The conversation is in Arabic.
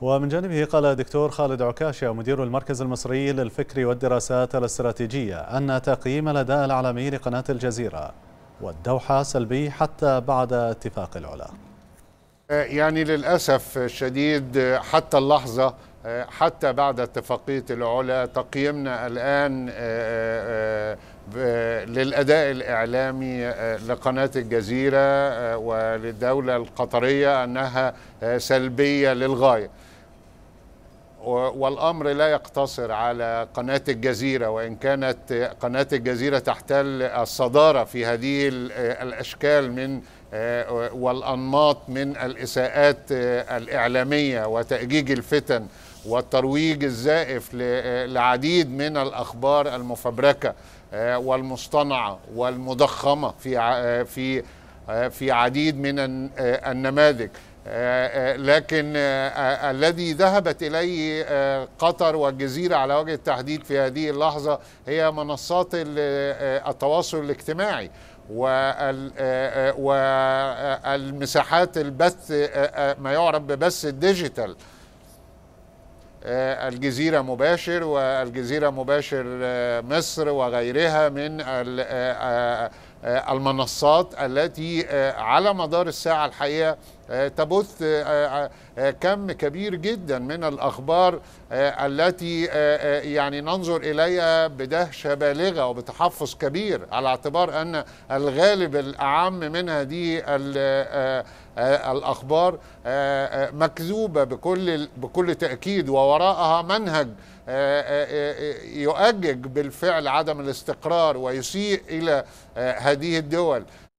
ومن جانبه قال دكتور خالد عكاشة مدير المركز المصري للفكر والدراسات الاستراتيجية أن تقييم الأداء العالمي لقناة الجزيرة والدوحة سلبي حتى بعد اتفاق العلا يعني للأسف الشديد حتى اللحظة حتى بعد اتفاقية العلا تقييمنا الآن آه، آه، آه، للأداء الإعلامي لقناة الجزيرة وللدولة القطرية أنها سلبية للغاية والامر لا يقتصر على قناه الجزيره وان كانت قناه الجزيره تحتل الصداره في هذه الاشكال من آه، والانماط من الاساءات آه، الاعلاميه وتاجيج الفتن والترويج الزائف لعديد من الاخبار المفبركه آه، والمصطنعه والمضخمه في في في عديد من النماذج آه، آه، لكن آه، الذي ذهبت اليه قطر والجزيره على وجه التحديد في هذه اللحظه هي منصات التواصل الاجتماعي والمساحات البث ما يعرف ببث الديجيتال الجزيرة مباشر والجزيرة مباشر مصر وغيرها من المنصات التي على مدار الساعة الحقيقة آه، تبث آه، آه، كم كبير جدا من الاخبار التي يعني ننظر اليها بدهشه بالغه وبتحفظ كبير على اعتبار ان الغالب الاعم من هذه الاخبار مكذوبه بكل بكل تاكيد ووراءها منهج يؤجج بالفعل عدم الاستقرار ويسيء الى هذه الدول